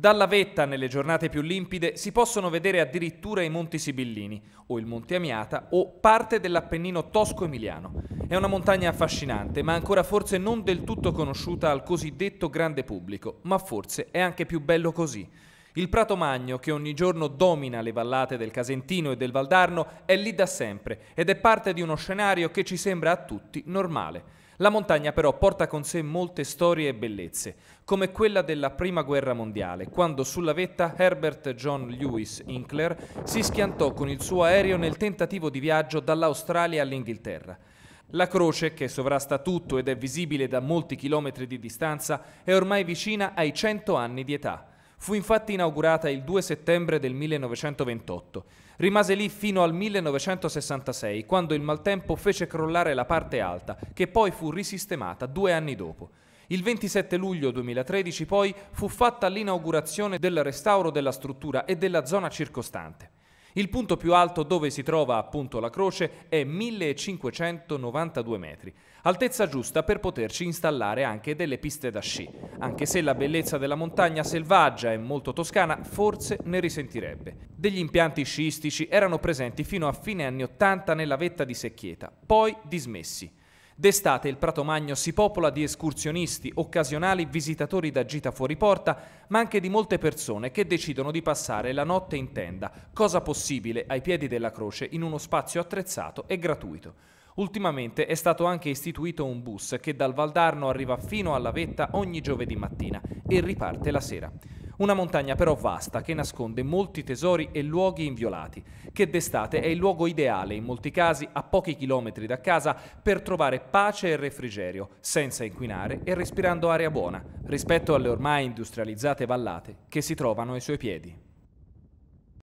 Dalla vetta, nelle giornate più limpide, si possono vedere addirittura i Monti Sibillini, o il Monte Amiata, o parte dell'Appennino tosco-emiliano. È una montagna affascinante, ma ancora forse non del tutto conosciuta al cosiddetto grande pubblico, ma forse è anche più bello così. Il Prato Magno, che ogni giorno domina le vallate del Casentino e del Valdarno, è lì da sempre ed è parte di uno scenario che ci sembra a tutti normale. La montagna però porta con sé molte storie e bellezze, come quella della Prima Guerra Mondiale, quando sulla vetta Herbert John Lewis Hinkler si schiantò con il suo aereo nel tentativo di viaggio dall'Australia all'Inghilterra. La croce, che sovrasta tutto ed è visibile da molti chilometri di distanza, è ormai vicina ai 100 anni di età. Fu infatti inaugurata il 2 settembre del 1928. Rimase lì fino al 1966, quando il maltempo fece crollare la parte alta, che poi fu risistemata due anni dopo. Il 27 luglio 2013 poi fu fatta l'inaugurazione del restauro della struttura e della zona circostante. Il punto più alto dove si trova appunto la croce è 1592 metri, altezza giusta per poterci installare anche delle piste da sci, anche se la bellezza della montagna selvaggia e molto toscana forse ne risentirebbe. Degli impianti sciistici erano presenti fino a fine anni 80 nella vetta di Secchieta, poi dismessi. D'estate il Prato Magno si popola di escursionisti, occasionali visitatori da gita fuori porta, ma anche di molte persone che decidono di passare la notte in tenda, cosa possibile ai piedi della croce in uno spazio attrezzato e gratuito. Ultimamente è stato anche istituito un bus che dal Valdarno arriva fino alla vetta ogni giovedì mattina e riparte la sera. Una montagna però vasta che nasconde molti tesori e luoghi inviolati, che d'estate è il luogo ideale, in molti casi a pochi chilometri da casa, per trovare pace e refrigerio, senza inquinare e respirando aria buona, rispetto alle ormai industrializzate vallate che si trovano ai suoi piedi.